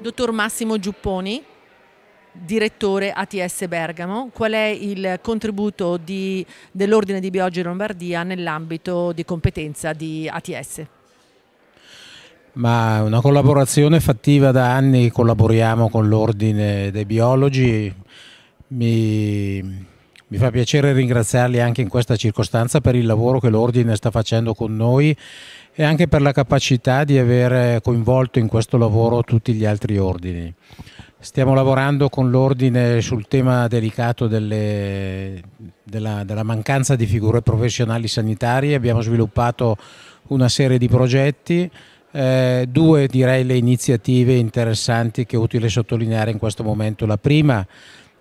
Dottor Massimo Giupponi, direttore ATS Bergamo, qual è il contributo dell'Ordine di Biologia Lombardia nell'ambito di competenza di ATS? Ma una collaborazione fattiva da anni, collaboriamo con l'Ordine dei Biologi, mi mi fa piacere ringraziarli anche in questa circostanza per il lavoro che l'Ordine sta facendo con noi e anche per la capacità di aver coinvolto in questo lavoro tutti gli altri ordini. Stiamo lavorando con l'Ordine sul tema delicato delle, della, della mancanza di figure professionali sanitarie, abbiamo sviluppato una serie di progetti eh, due direi le iniziative interessanti che è utile sottolineare in questo momento. La prima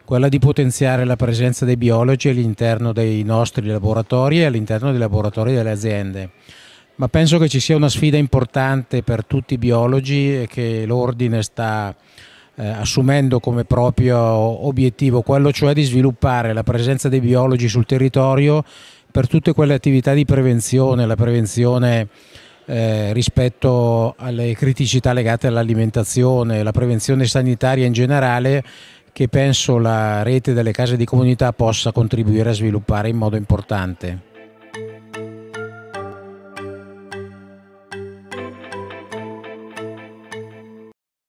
quella di potenziare la presenza dei biologi all'interno dei nostri laboratori e all'interno dei laboratori delle aziende. Ma penso che ci sia una sfida importante per tutti i biologi e che l'ordine sta eh, assumendo come proprio obiettivo, quello cioè di sviluppare la presenza dei biologi sul territorio per tutte quelle attività di prevenzione, la prevenzione eh, rispetto alle criticità legate all'alimentazione, la prevenzione sanitaria in generale che penso la rete delle case di comunità possa contribuire a sviluppare in modo importante.